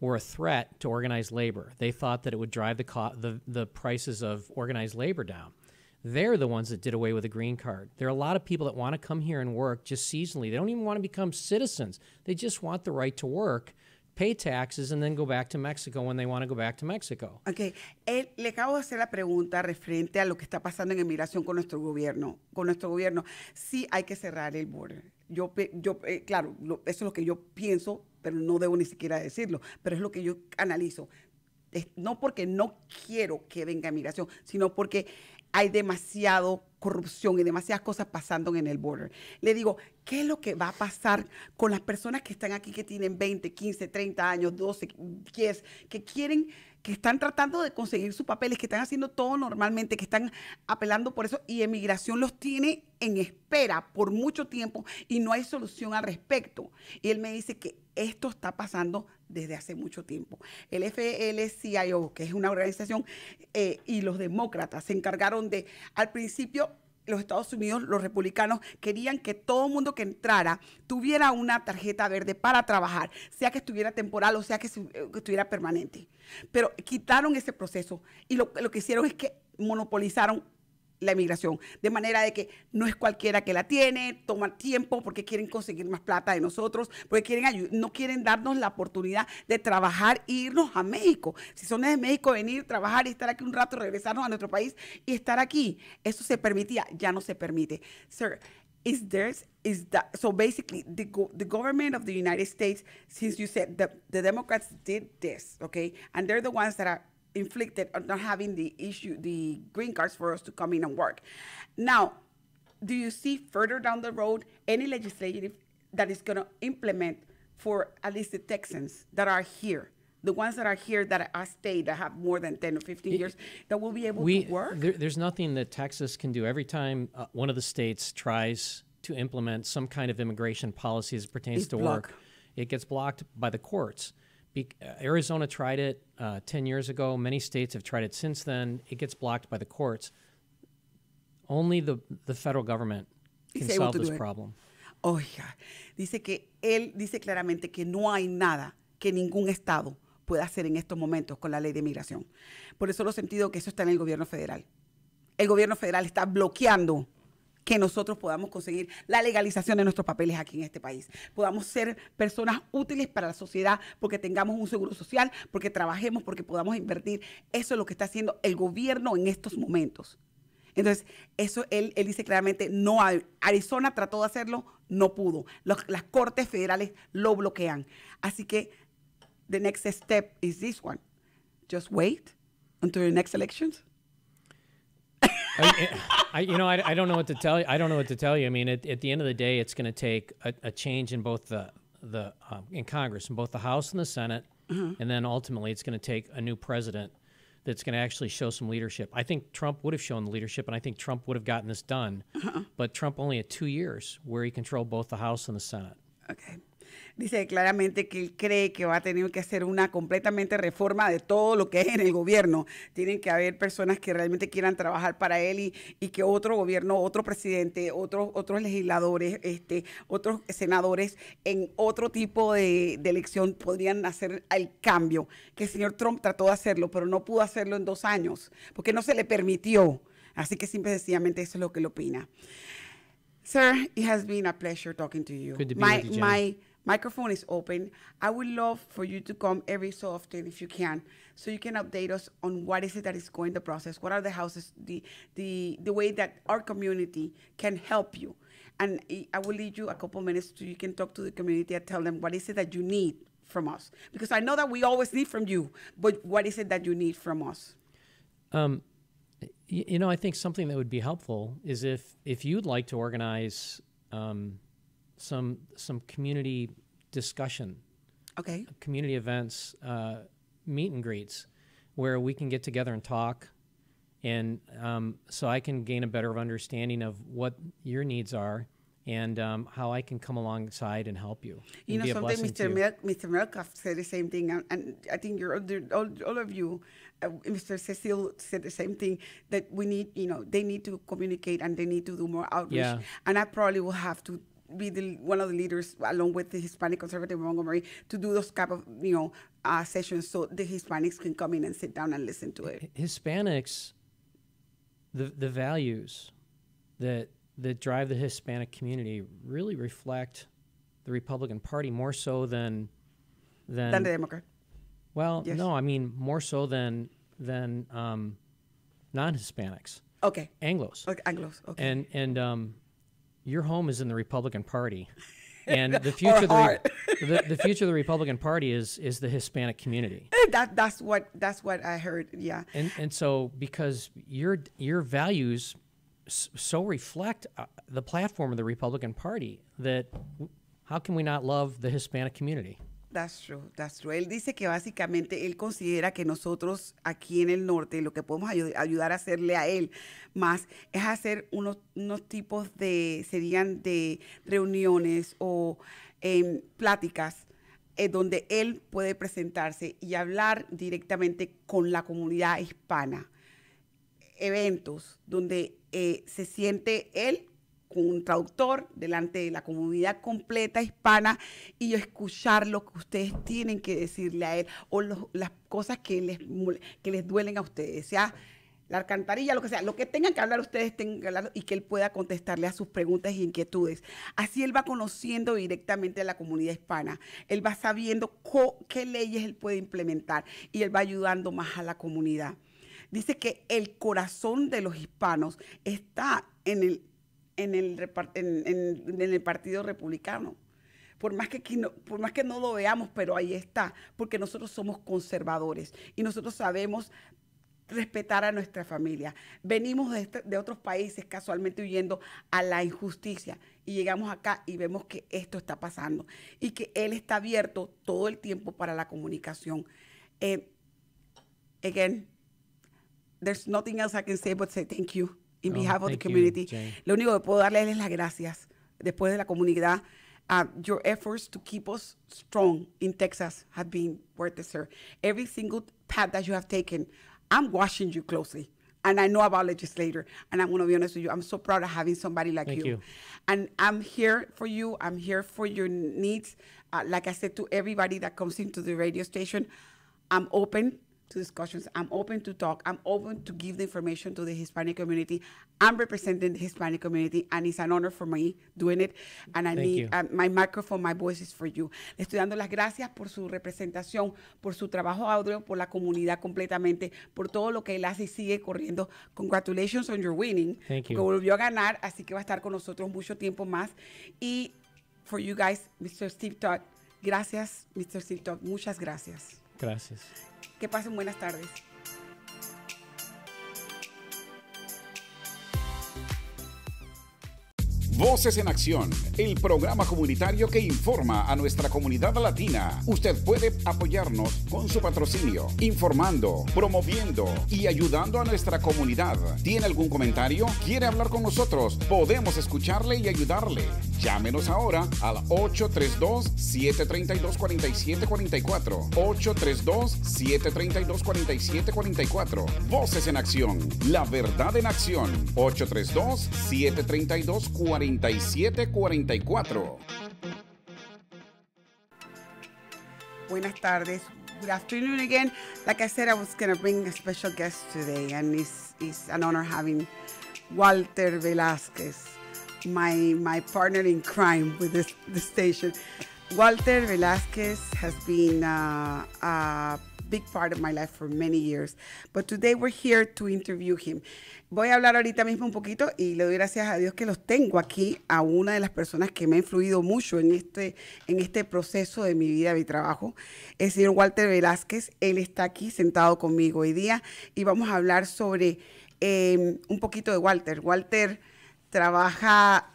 were a threat to organized labor. They thought that it would drive the, co- the, the prices of organized labor down they're the ones that did away with the green card. There are a lot of people that want to come here and work just seasonally. They don't even want to become citizens. They just want the right to work, pay taxes, and then go back to Mexico when they want to go back to Mexico. Okay. él eh, le acabo de hacer la pregunta referente a lo que está pasando en emigración con nuestro gobierno. Con nuestro gobierno, sí hay que cerrar el border. Yo, yo eh, claro, lo, eso es lo que yo pienso, pero no debo ni siquiera decirlo, pero es lo que yo analizo. no porque no quiero que venga migración, sino porque hay demasiada corrupción y demasiadas cosas pasando en el border. Le digo, ¿qué es lo que va a pasar con las personas que están aquí que tienen 20, 15, 30 años, 12, 10, que quieren que están tratando de conseguir sus papeles, que están haciendo todo normalmente, que están apelando por eso y emigración los tiene en espera por mucho tiempo y no hay solución al respecto. Y él me dice que esto está pasando desde hace mucho tiempo. El FLCIO, que es una organización, eh, y los demócratas se encargaron de, al principio los Estados Unidos, los republicanos, querían que todo mundo que entrara tuviera una tarjeta verde para trabajar, sea que estuviera temporal o sea que, eh, estuviera permanente. Pero quitaron ese proceso y lo, lo que hicieron es que monopolizaron la inmigración. De manera de que no es cualquiera que la tiene, toma tiempo porque quieren conseguir más plata de nosotros, porque quieren no quieren darnos la oportunidad de trabajar e irnos a México. Si son de México, venir, trabajar y estar aquí un rato, regresarnos a nuestro país y estar aquí. Eso se permitía, ya no se permite. Sir, is there is so basically the the government of the United States since you said the, the Democrats did this, okay? And they're the ones that are inflicted on not having the issue, the green cards for us to come in and work. Now, do you see further down the road any legislative that is going to implement for at least the Texans that are here? the ones that are here that are stayed that have more than 10 or 15 years that will be able we, to work there, there's nothing that texas can do every time uh, one of the states tries to implement some kind of immigration policy as it pertains it's to blocked. work it gets blocked by the courts Uh, Arizona tried it uh, 10 years ago. Many states have tried it since then. It gets blocked by the courts. Only the, the federal government can solve this problem. Oiga, dice que él dice claramente que no hay nada que ningún estado pueda hacer en estos momentos con la ley de migración. Por eso lo sentido que eso está en el gobierno federal. El gobierno federal está bloqueando que nosotros podamos conseguir la legalización de nuestros papeles aquí en este país. Podamos ser personas útiles para la sociedad porque tengamos un seguro social, porque trabajemos, porque podamos invertir. Eso es lo que está haciendo el gobierno en estos momentos. Entonces, eso él, dice claramente, no Arizona trató de hacerlo, no pudo. las cortes federales lo bloquean. Así que, the next step is this one. Just wait until the next elections. Eh, I, you know, I, I don't know what to tell you. I don't know what to tell you. I mean, at, at the end of the day, it's going to take a, a, change in both the the um, in Congress, in both the House and the Senate, mm-hmm. and then ultimately, it's going to take a new president that's going to actually show some leadership. I think Trump would have shown the leadership, and I think Trump would have gotten this done. Uh-huh. But Trump only had two years where he controlled both the House and the Senate. Okay. dice claramente que él cree que va a tener que hacer una completamente reforma de todo lo que es en el gobierno. Tienen que haber personas que realmente quieran trabajar para él y, que otro gobierno, otro presidente, otros, otros legisladores, este, otros senadores en otro tipo de, elección podrían hacer el cambio. Que el señor Trump trató de hacerlo, pero no pudo hacerlo en dos años, porque no se le permitió. Así que simple y sencillamente eso es lo que él opina. Sir, it has been a pleasure talking to you. my microphone is open. I would love for you to come every so often if you can, so you can update us on what is it that is going the process, what are the houses, the the the way that our community can help you. And I will leave you a couple minutes so you can talk to the community and tell them what is it that you need from us, because I know that we always need from you, but what is it that you need from us? Um, you know, I think something that would be helpful is if if you'd like to organize. Um, some some community discussion. Okay. Community events, uh, meet and greets, where we can get together and talk, and um, so I can gain a better understanding of what your needs are and um, how I can come alongside and help you. You know, sometimes Mr. Mel- Mr. Melkoff said the same thing, and, and I think you're all, all, of you, uh, Mr. Cecil said the same thing that we need, you know, they need to communicate and they need to do more outreach. Yeah. And I probably will have to be the, one of the leaders along with the Hispanic Conservative Montgomery to do those type of you know uh, sessions so the Hispanics can come in and sit down and listen to it. Hispanics, the the values that that drive the Hispanic community really reflect the Republican Party more so than than, than the Democrat. Well, yes. no, I mean more so than than um, non-Hispanics. Okay. Anglo's. Okay, Anglo's. Okay. And and um, your home is in the Republican Party. And the future, of the, the, the, future of the Republican Party is is the Hispanic community. Eh, that that's what that's what I heard. Yeah. And and so because your your values so reflect uh, the platform of the Republican Party that how can we not love the Hispanic community? That's true, Él dice que básicamente él considera que nosotros aquí en el norte lo que podemos ayudar a hacerle a él más es hacer unos, tipos de, serían de reuniones o em, pláticas eh, donde él puede presentarse y hablar directamente con la comunidad hispana. Eventos donde eh, se siente él con un traductor delante de la comunidad completa hispana y escuchar lo que ustedes tienen que decirle a él o las cosas que les, que les duelen a ustedes, sea la alcantarilla, lo que sea, lo que tengan que hablar ustedes tengan que hablar y que él pueda contestarle a sus preguntas e inquietudes. Así él va conociendo directamente a la comunidad hispana, él va sabiendo qué leyes él puede implementar y él va ayudando más a la comunidad. Dice que el corazón de los hispanos está en el en el, en, el Partido Republicano. Por más, que, por más que no lo veamos, pero ahí está, porque nosotros somos conservadores y nosotros sabemos respetar a nuestra familia. Venimos este, de, otros países casualmente huyendo a la injusticia y llegamos acá y vemos que esto está pasando y que él está abierto todo el tiempo para la comunicación. Eh, again, there's nothing else I can say but say thank you. in oh, behalf oh, of the community. You, Lo único que puedo darles es las gracias después de la comunidad. Uh, your efforts to keep us strong in Texas have been worth it, sir. Every single path that you have taken, I'm watching you closely. And I know about legislator. And I'm going to be honest with you, I'm so proud of having somebody like you. you. And I'm here for you. I'm here for your needs. Uh, like I said to everybody that comes into the radio station, I'm open to discussions. I'm open to talk. I'm open to give the information to the Hispanic community. I'm representing the Hispanic community, and it's an honor for me doing it. And I need um, my microphone, my voice is for you. Le estoy dando las gracias por su representación, por su trabajo audio, por la comunidad completamente, por todo lo que él hace y sigue corriendo. Congratulations on your winning. Thank you. Que volvió a ganar, así que va a estar con nosotros mucho tiempo más. Y for you guys, Mr. Steve Todd, gracias, Mr. Steve Todd, muchas gracias. Gracias. Que pasen buenas tardes. Voces en Acción, el programa comunitario que informa a nuestra comunidad latina. Usted puede apoyarnos con su patrocinio, informando, promoviendo y ayudando a nuestra comunidad. ¿Tiene algún comentario? ¿Quiere hablar con nosotros? Podemos escucharle y ayudarle. Llámenos ahora al 832-732-4744. 832-732-4744. Voces en Acción, la verdad en acción. 832 732 4744 3744. Buenas tardes. Good afternoon again. Like I said, I was going to bring a special guest today, and it's, it's an honor having Walter Velasquez, my, my partner in crime with this, this station. Walter Velasquez has been uh, a big part of my life for many years, but today we're here to interview him. voy a hablar ahorita mismo un poquito y le doy gracias a Dios que los tengo aquí a una de las personas que me ha influido mucho en este, en este proceso de mi vida, mi trabajo, el señor Walter Velázquez. Él está aquí sentado conmigo hoy día y vamos a hablar sobre em, un poquito de Walter. Walter trabaja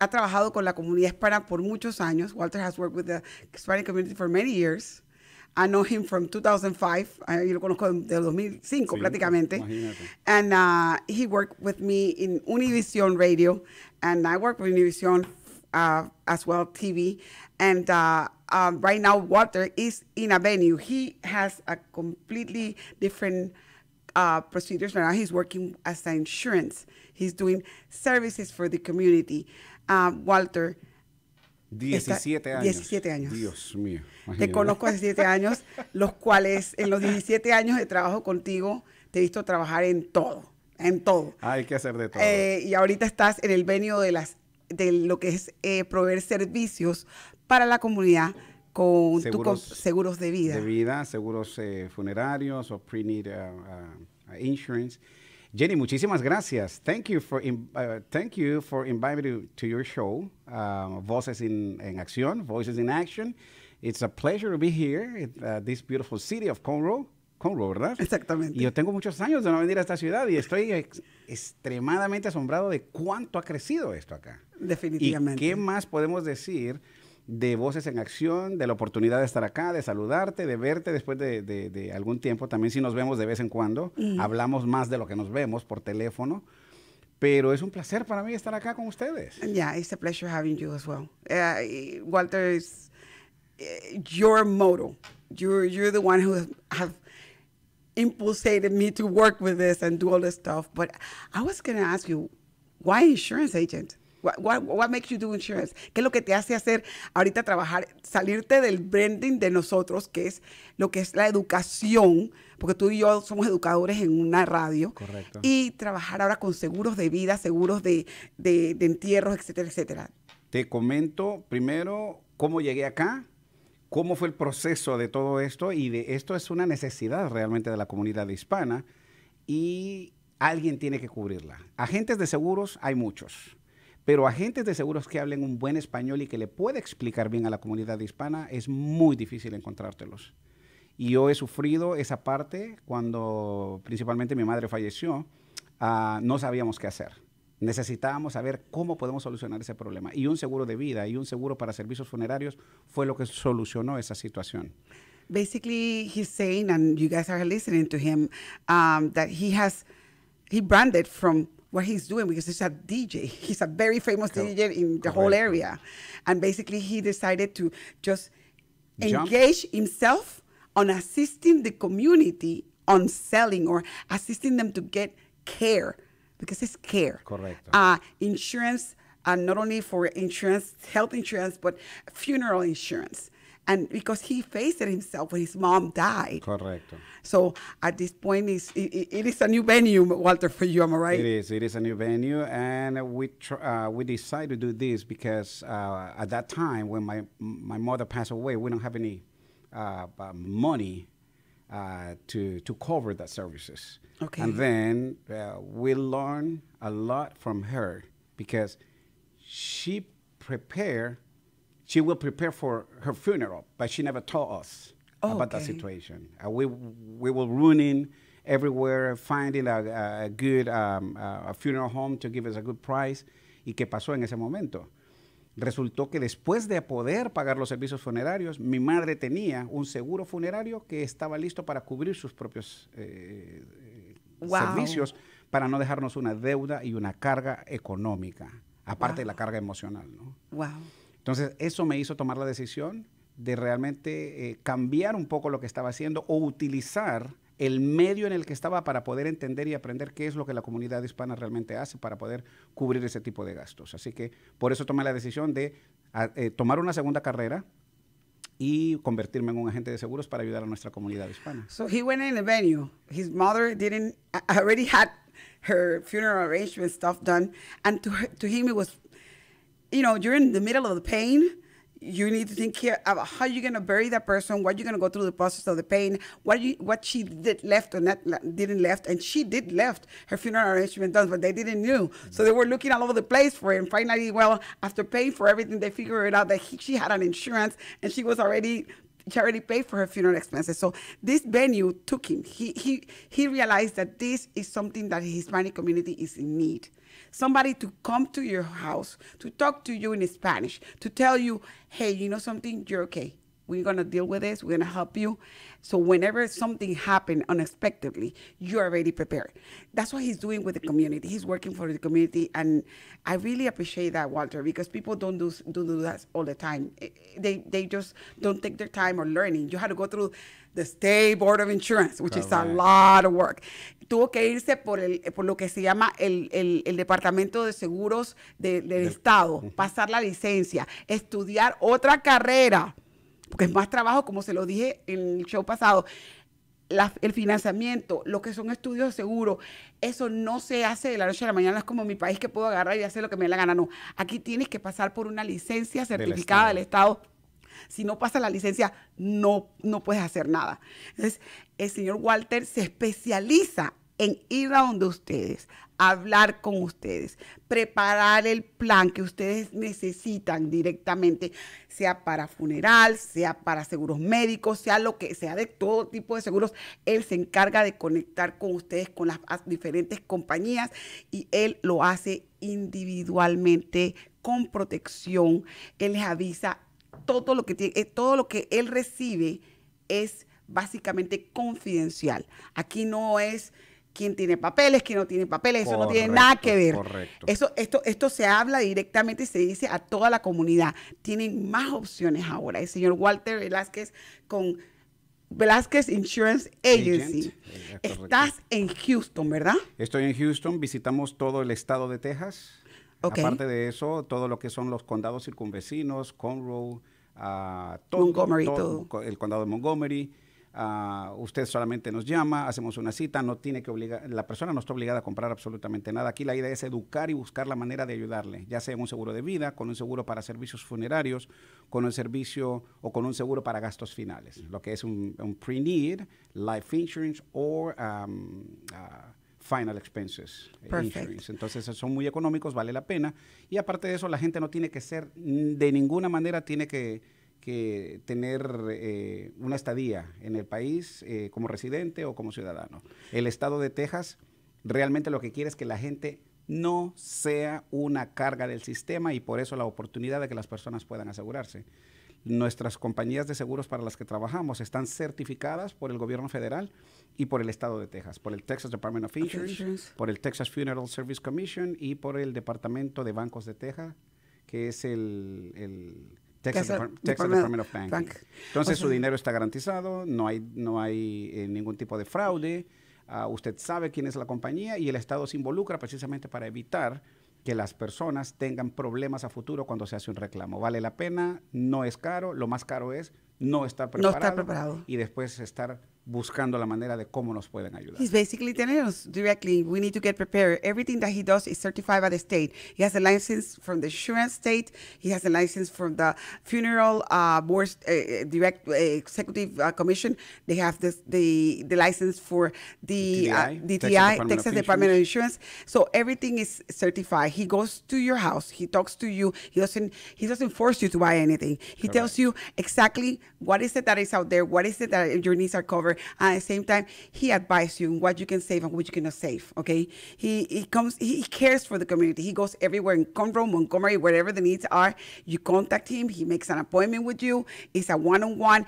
ha trabajado con la comunidad hispana por muchos años. Walter has worked with the Hispanic community for many years. I know him from 2005. I, eh, yo lo conozco 2005 sí, prácticamente. Imagínate. And uh, he worked with me in Univision Radio, and I work with Univision uh, as well TV. And uh, um, right now, Walter is in a venue. He has a completely different uh, procedures now. He's working as an insurance. He's doing services for the community. Uh, Walter 17 años. 17 años. Dios mío. Te conozco hace 17 años, los cuales en los 17 años de trabajo contigo te he visto trabajar en todo, en todo. Ah, hay que hacer de todo. Eh, y ahorita estás en el venio de, las, de lo que es eh, proveer servicios para la comunidad con seguros, seguros de vida. De vida, seguros eh, funerarios o pre-need insurance Jenny, muchísimas gracias. Thank you for, uh, thank you for inviting me to, your show, um, Voices in, en acción, Voices in Action. It's a pleasure to be here in uh, this beautiful city of Conroe. Conroe, ¿verdad? Exactamente. Y yo tengo muchos años de no venir a esta ciudad y estoy extremadamente asombrado de cuánto ha crecido esto acá. Definitivamente. ¿Y qué más podemos decir de Voces en Acción, de la oportunidad de estar acá, de saludarte, de verte después de, de, algún tiempo. También si nos vemos de vez en cuando, mm. hablamos más de lo que nos vemos por teléfono. Pero es un placer para mí estar acá con ustedes. Yeah, it's a pleasure having you as well. Eh, Walter, is eh, your motto. You're, you're the one who have impulsated me to work with this and do all this stuff. But I was going to ask you, why insurance agent? makes you do insurance? ¿Qué es lo que te hace hacer ahorita trabajar, salirte del branding de nosotros, que es lo que es la educación, porque tú y yo somos educadores en una radio, Correcto. y trabajar ahora con seguros de vida, seguros de, de, de entierros, etcétera, etcétera? Te comento primero cómo llegué acá, cómo fue el proceso de todo esto, y de esto es una necesidad realmente de la comunidad hispana, y alguien tiene que cubrirla. Agentes de seguros hay muchos pero agentes de seguros que hablen un buen español y que le pueda explicar bien a la comunidad hispana es muy difícil encontrártelos. Y yo he sufrido esa parte cuando principalmente mi madre falleció, ah, no sabíamos qué hacer. Necesitábamos saber cómo podemos solucionar ese problema. Y un seguro de vida y un seguro para servicios funerarios fue lo que solucionó esa situación. Basically, he's saying, and you guys are listening to him, um, that he has, he branded from what he's doing because he's a DJ. He's a very famous cool. DJ in the whole area. And basically, he decided to just Jump. engage himself on assisting the community on selling or assisting them to get care because it's care. Correct. Uh, insurance, uh, not only for insurance, health insurance, but funeral insurance and because he faced it himself when his mom died. Correct. So at this point, it's, it, it is a new venue, Walter, for you, am I right? It is. It is a new venue, and we uh, we decided to do this because uh, at that time, when my my mother passed away, we don't have any uh, um, money uh, to to cover that services. Okay. And then uh, we learned a lot from her because she prepared she will prepare for her funeral, but she never told us oh, about the that situation. Uh, we we were ruining everywhere, finding a, good um, uh, funeral home to give us a good price. ¿Y qué pasó en ese momento? Resultó que después de poder pagar los servicios funerarios, mi madre tenía un seguro funerario que estaba listo para cubrir sus propios eh, eh, servicios para no dejarnos una deuda y una carga económica, aparte de la carga emocional. ¿no? Wow. Entonces, eso me hizo tomar la decisión de realmente eh, cambiar un poco lo que estaba haciendo o utilizar el medio en el que estaba para poder entender y aprender qué es lo que la comunidad hispana realmente hace para poder cubrir ese tipo de gastos. Así que por eso tomé la decisión de eh, tomar una segunda carrera y convertirme en un agente de seguros para ayudar a nuestra comunidad hispana. So he went in the venue. His mother didn't already had her funeral arrangement stuff done, and to him it was you know, you're in the middle of the pain. You need to think here about how you're gonna bury that person, what you're gonna go through the process of the pain, what you what she did left or not didn't left, and she did left her funeral arrangement done, but they didn't know. So they were looking all over the place for it. And finally, well, after paying for everything, they figured out that he, she had an insurance and she was already she already paid for her funeral expenses. So this venue took him. He he he realized that this is something that the Hispanic community is in need somebody to come to your house, to talk to you in Spanish, to tell you, hey, you know something, you're okay. We're going to deal with this. We're going to help you. So whenever something happened unexpectedly, you're already prepared. That's what he's doing with the community. He's working for the community. And I really appreciate that, Walter, because people don't do, don't do that all the time. Eh, eh, they, they just don't take their time or learning. You had to go through the State Board of Insurance, which is a lot of work. Tuvo que irse por, el, por lo que se llama el, el, el Departamento de Seguros de, del Estado, pasar la licencia, estudiar otra carrera porque es más trabajo, como se lo dije en el show pasado. el financiamiento, lo que son estudios de seguro, eso no se hace de la noche a la mañana, es como mi país que puedo agarrar y hacer lo que me dé la gana, no. Aquí tienes que pasar por una licencia certificada Del Estado, si no pasa la licencia, no, no puedes hacer nada. Entonces, el señor Walter se especializa en ir a donde ustedes, hablar con ustedes, preparar el plan que ustedes necesitan directamente, sea para funeral, sea para seguros médicos, sea lo que sea de todo tipo de seguros. Él se encarga de conectar con ustedes, con las diferentes compañías y él lo hace individualmente con protección. Él les avisa todo lo que tiene, eh, todo lo que él recibe es básicamente confidencial. Aquí no es quién tiene papeles, quién no tiene papeles, eso no tiene nada que ver. Correcto. Eso, esto, esto se habla directamente y se dice a toda la comunidad. Tienen más opciones ahora. El señor Walter Velázquez con Velázquez Insurance Agency. Estás en Houston, ¿verdad? Estoy en Houston, visitamos todo el estado de Texas. Aparte de eso, todo lo que son los condados circunvecinos, Conroe, ah, todo. el condado de Montgomery usted solamente nos llama, hacemos una cita, no tiene que obligar, la persona no está obligada a comprar absolutamente nada. Aquí la idea es educar y buscar la manera de ayudarle, ya sea un seguro de vida, con un seguro para servicios funerarios, con un servicio o con un seguro para gastos finales, lo que es un, pre-need, life insurance o um, uh, final expenses. Eh, Entonces son muy económicos, vale la pena. Y aparte de eso, la gente no tiene que ser, de ninguna manera tiene que que tener eh, una estadía en el país eh, como residente o como ciudadano. El estado de Texas realmente lo que quiere es que la gente no sea una carga del sistema y por eso la oportunidad de que las personas puedan asegurarse. Nuestras compañías de seguros para las que trabajamos están certificadas por el gobierno federal y por el estado de Texas, por el Texas Department of Insurance, por el Texas Funeral Service Commission y por el Departamento de Bancos de Texas, que es el Texas, Department, of Bank. Entonces su dinero está garantizado, no hay, no hay eh, ningún tipo de fraude, ah, usted sabe quién es la compañía y el Estado se involucra precisamente para evitar que las personas tengan problemas a futuro cuando se hace un reclamo. Vale la pena, no es caro, lo más caro es no estar no estar preparado. y después estar buscando la manera de cómo nos pueden ayudar. He's basically telling us directly, we need to get prepared. Everything that he does is certified by the state. He has a license from the insurance state. He has a license from the funeral uh, board, uh, direct uh, executive uh, commission. They have this, the the license for the DTI, uh, DTI Texas, Department, Texas of Department of Insurance. So everything is certified. He goes to your house. He talks to you. He doesn't he doesn't force you to buy anything. He Correct. tells you exactly what is it that is out there. What is it that your needs are covered whatever. at the same time, he advises you what you can save and what you cannot save. Okay. He he comes, he cares for the community. He goes everywhere in Conroe, Montgomery, wherever the needs are. You contact him, he makes an appointment with you. It's a one-on-one.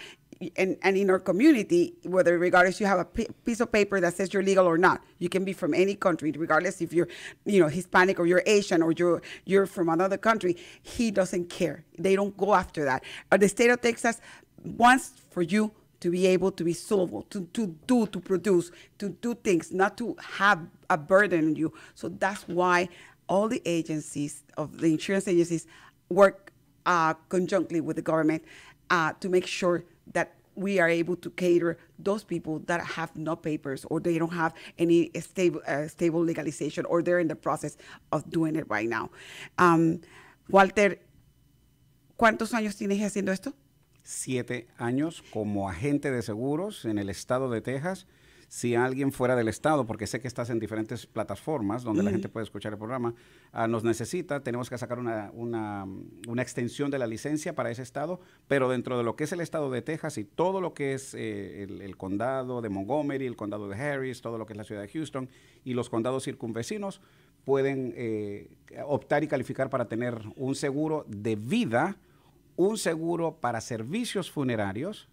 And, and, in our community, whether regardless you have a piece of paper that says you're legal or not, you can be from any country, regardless if you're, you know, Hispanic or you're Asian or you're you're from another country. He doesn't care. They don't go after that. the state of Texas wants for you to be able to be solvable, to, to do, to produce, to do things, not to have a burden on you. So that's why all the agencies of the insurance agencies work uh, conjunctly with the government uh, to make sure that we are able to cater those people that have no papers or they don't have any stable uh, stable legalization or they're in the process of doing it right now. Um, Walter, ¿cuántos años tienes haciendo esto? siete años como agente de seguros en el estado de Texas. Si alguien fuera del estado, porque sé que estás en diferentes plataformas donde la gente puede escuchar el programa, ah, nos necesita, tenemos que sacar una, una, extensión de la licencia para ese estado, pero dentro de lo que es el estado de Texas y todo lo que es eh, el, condado de Montgomery, el condado de Harris, todo lo que es la ciudad de Houston y los condados circunvecinos, pueden eh, optar y calificar para tener un seguro de vida un seguro para servicios funerarios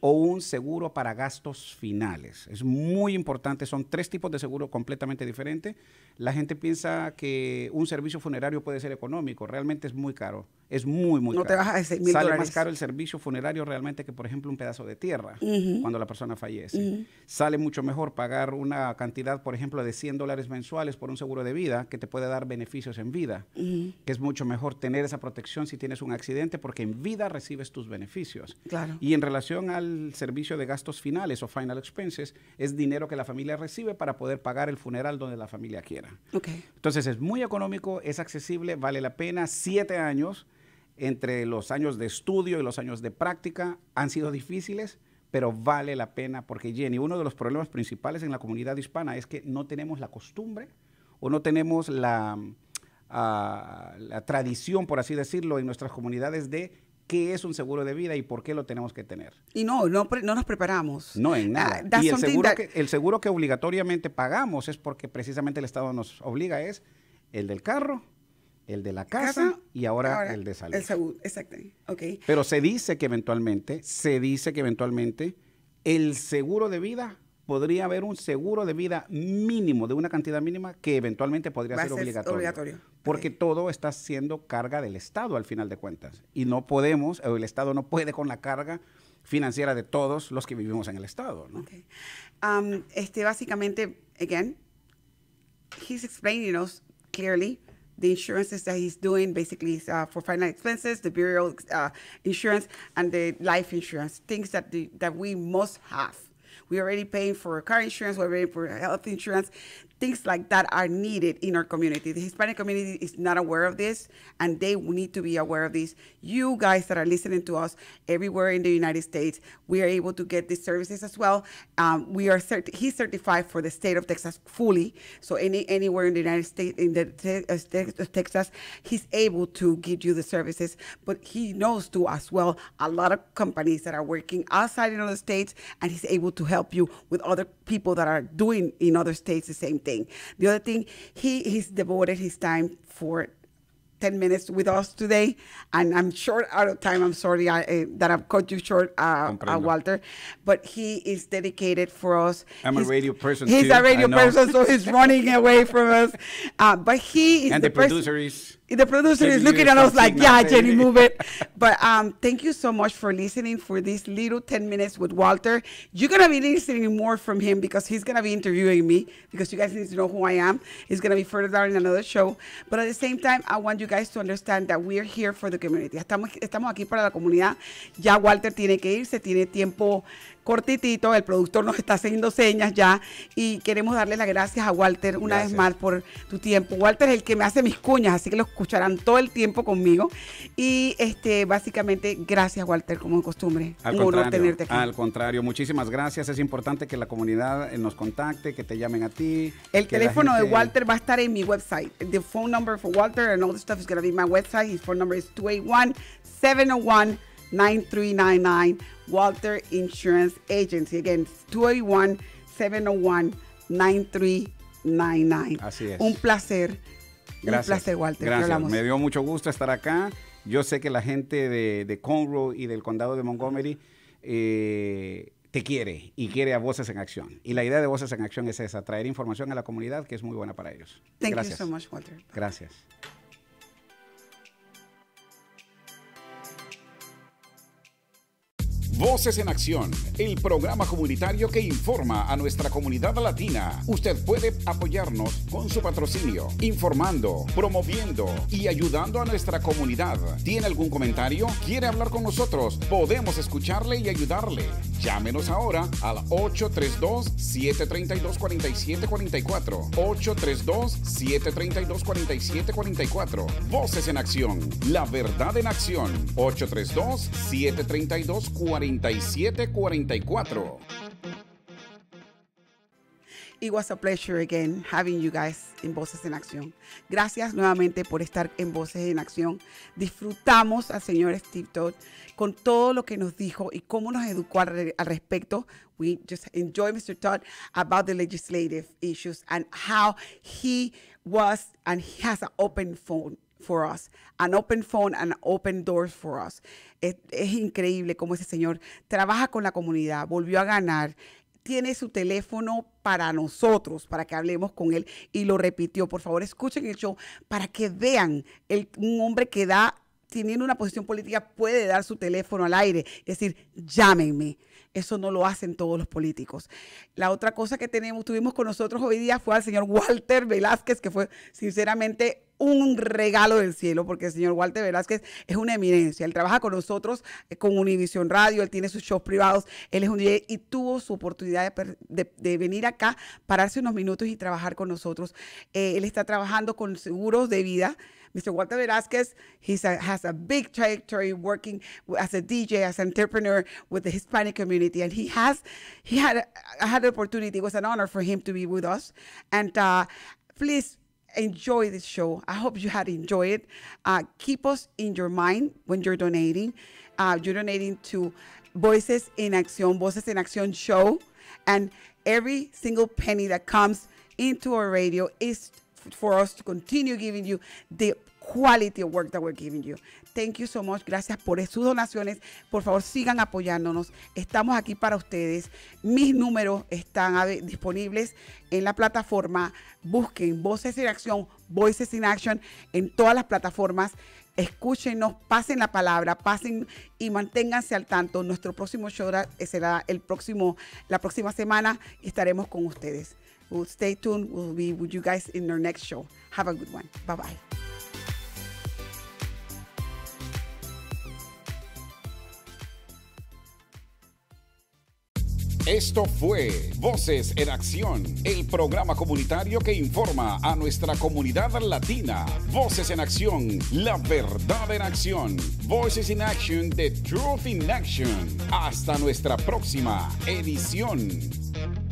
o un seguro para gastos finales. Es muy importante, son tres tipos de seguro completamente diferentes. La gente piensa que un servicio funerario puede ser económico, realmente es muy caro es muy, muy no caro. No te vas a Sale más caro el servicio funerario realmente que, por ejemplo, un pedazo de tierra cuando la persona fallece. Sale mucho mejor pagar una cantidad, por ejemplo, de 100 dólares mensuales por un seguro de vida que te puede dar beneficios en vida. Que es mucho mejor tener esa protección si tienes un accidente porque en vida recibes tus beneficios. Claro. Y en relación al servicio de gastos finales o final expenses, es dinero que la familia recibe para poder pagar el funeral donde la familia quiera. Okay. Entonces es muy económico, es accesible, vale la pena. Siete años entre los años de estudio y los años de práctica han sido difíciles, pero vale la pena porque Jenny, uno de los problemas principales en la comunidad hispana es que no tenemos la costumbre o no tenemos la, ah, tradición, por así decirlo, en nuestras comunidades de qué es un seguro de vida y por qué lo tenemos que tener. Y no, no, nos preparamos. No, en ah, nada. y el seguro, que, el seguro que obligatoriamente pagamos es porque precisamente el Estado nos obliga, es el del carro, el de la casa, y ahora, el de salud. El salud, exactamente. Pero se dice que eventualmente, se dice que eventualmente el seguro de vida podría haber un seguro de vida mínimo, de una cantidad mínima, que eventualmente podría ser, obligatorio. Porque todo está siendo carga del Estado al final de cuentas. Y no podemos, el Estado no puede con la carga financiera de todos los que vivimos en el Estado. Um, este, básicamente, again, he's explaining us clearly the insurances that he's doing basically is uh, for final expenses, the burial uh, insurance, and the life insurance, things that, the, that we must have. We're already paying for car insurance, we're already paying for health insurance things like that are needed in our community. The Hispanic community is not aware of this, and they need to be aware of this. You guys that are listening to us everywhere in the United States, we are able to get these services as well. Um, we are cert- he's certified for the state of Texas fully, so any anywhere in the United States in the te- state uh, of uh, Texas, he's able to give you the services. But he knows too as well a lot of companies that are working outside in other states, and he's able to help you with other people that are doing in other states the same thing thing. The other thing, he he's devoted his time for 10 minutes with us today. And I'm short out of time. I'm sorry I, uh, that I've cut you short, uh, uh, Walter. But he is dedicated for us. I'm he's, a radio person. He's too. a radio person, so he's running away from us. Uh, but he is. And the, the producer is the producer is looking at us like, yeah, Jenny, move it. but um, thank you so much for listening for these little 10 minutes with Walter. You're going to be listening more from him because he's going to be interviewing me because you guys need to know who I am. It's going to be further down in another show. But at the same time, I want you guys to understand that we're here for the community. Estamos, estamos aquí para la comunidad. Ya Walter tiene que irse, tiene tiempo cortitito, el productor nos está haciendo señas ya y queremos darle las gracias a Walter una vez más por tu tiempo. Walter es el que me hace mis cuñas, así que lo escucharán todo el tiempo conmigo. Y este, básicamente, gracias Walter, como de costumbre. Al tenerte Al contrario, muchísimas gracias. Es importante que la comunidad eh, nos contacte, que te llamen a ti. El teléfono de Walter va a estar en mi website. The phone number for Walter and all this stuff is going to be my website. His phone number is 281 701 9399 Walter Insurance Agency. Again, 281 701 9399. Así es. Un placer. Gracias. Un placer, Walter. Gracias. Me dio mucho gusto estar acá. Yo sé que la gente de, de Conroe y del condado de Montgomery eh, te quiere y quiere a Voces en Acción. Y la idea de Voces en Acción es esa, traer información a la comunidad que es muy buena para ellos. Thank Gracias. You so much, Walter. Gracias. Voces en Acción, el programa comunitario que informa a nuestra comunidad latina. Usted puede apoyarnos con su patrocinio, informando, promoviendo y ayudando a nuestra comunidad. ¿Tiene algún comentario? ¿Quiere hablar con nosotros? Podemos escucharle y ayudarle. Llámenos ahora al 832-732-4744. 832-732-4744. Voces en Acción, la verdad en acción. 832-732-4744. It was a pleasure again having you guys in Voces en Acción. Gracias nuevamente por estar en Voces en Acción. Disfrutamos al señor Steve Todd con todo lo que nos dijo y cómo nos educó al, al respecto. We just enjoy Mr. Todd about the legislative issues and how he was and he has an open phone for us, an open phone and open doors for us. Es, es increíble cómo ese señor trabaja con la comunidad, volvió a ganar, tiene su teléfono para nosotros, para que hablemos con él y lo repitió. Por favor, escuchen el show para que vean el, un hombre que da teniendo una posición política puede dar su teléfono al aire, es decir, llámenme. Eso no lo hacen todos los políticos. La otra cosa que tenemos, tuvimos con nosotros hoy día fue al señor Walter Velázquez, que fue sinceramente un regalo del cielo, porque el señor Walter Velázquez es una eminencia. Él trabaja con nosotros, eh, con Univision Radio, él tiene sus shows privados, él es un DJ y tuvo su oportunidad de, venir acá, pararse unos minutos y trabajar con nosotros. Eh, él está trabajando con seguros de vida. Mr. Walter Velázquez, he has a big trajectory working as a DJ, as an entrepreneur with the Hispanic community, and he has he had the had the opportunity. It was an honor for him to be with us, and uh, please enjoy this show. I hope you had enjoyed it. Uh, keep us in your mind when you're donating. Uh, you're donating to Voices in Action, Voices in Action show, and every single penny that comes into our radio is for us to continue giving you the quality of work that we're giving you. Thank you so much. Gracias por sus donaciones. Por favor, sigan apoyándonos. Estamos aquí para ustedes. Mis números están disponibles en la plataforma. Busquen Voces en Acción, Voices in Action en todas las plataformas. Escúchenos, pasen la palabra, pasen y manténganse al tanto. Nuestro próximo show será el próximo, la próxima semana y estaremos con ustedes. stay tuned. We'll be with you guys in our next show. Have a good one. Bye bye. Esto fue Voces en Acción, el programa comunitario que informa a nuestra comunidad latina. Voces en Acción, la verdad en acción. Voices in Action, the truth in action. Hasta nuestra próxima edición.